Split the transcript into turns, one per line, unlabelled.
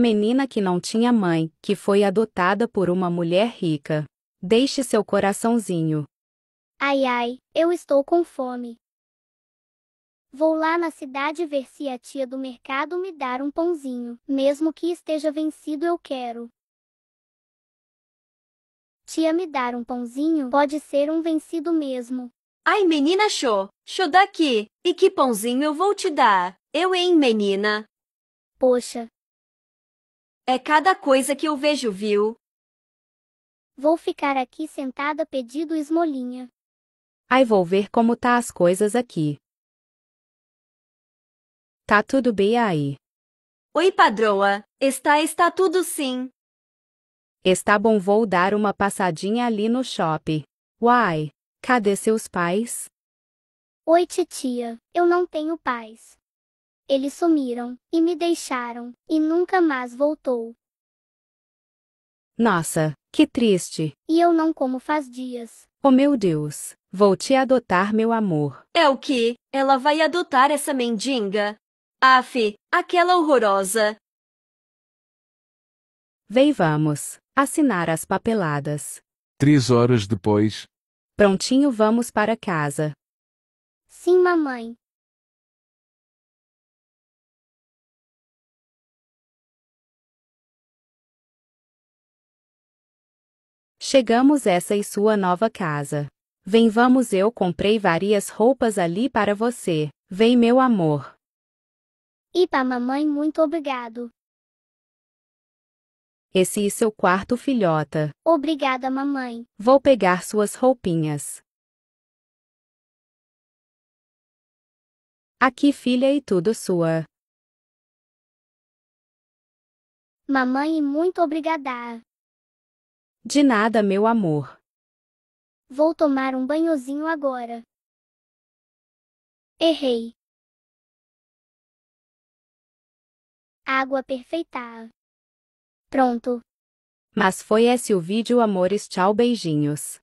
menina que não tinha mãe, que foi adotada por uma mulher rica. Deixe seu coraçãozinho.
Ai ai, eu estou com fome. Vou lá na cidade ver se a tia do mercado me dar um pãozinho, mesmo que esteja vencido eu quero. Tia me dar um pãozinho pode ser um vencido mesmo. Ai menina
show, show daqui,
e que pãozinho eu vou te dar, eu hein menina. Poxa, é cada coisa que eu vejo, viu? Vou ficar aqui sentada pedindo esmolinha.
Ai, vou ver como tá as coisas aqui. Tá tudo bem aí?
Oi, padroa. Está, está tudo sim.
Está bom, vou dar uma passadinha ali no shopping. Uai, cadê seus pais? Oi, titia.
Eu não tenho pais eles sumiram, e me deixaram, e nunca mais voltou.
Nossa, que triste.
E eu não como faz dias.
Oh meu Deus, vou te adotar, meu amor.
É o que? Ela vai adotar essa mendiga? Aff, aquela horrorosa.
Vem vamos, assinar as papeladas.
Três horas depois. Prontinho, vamos para casa. Sim, mamãe. Chegamos essa
e sua nova casa. Vem vamos eu comprei várias roupas ali para você. Vem meu amor.
E para mamãe muito obrigado.
Esse e seu quarto filhota.
Obrigada mamãe.
Vou pegar suas roupinhas. Aqui filha e tudo sua. Mamãe muito
obrigada.
De nada, meu amor. Vou tomar um banhozinho agora. Errei. Água perfeita. Pronto. Mas foi esse o vídeo, amores. Tchau, beijinhos.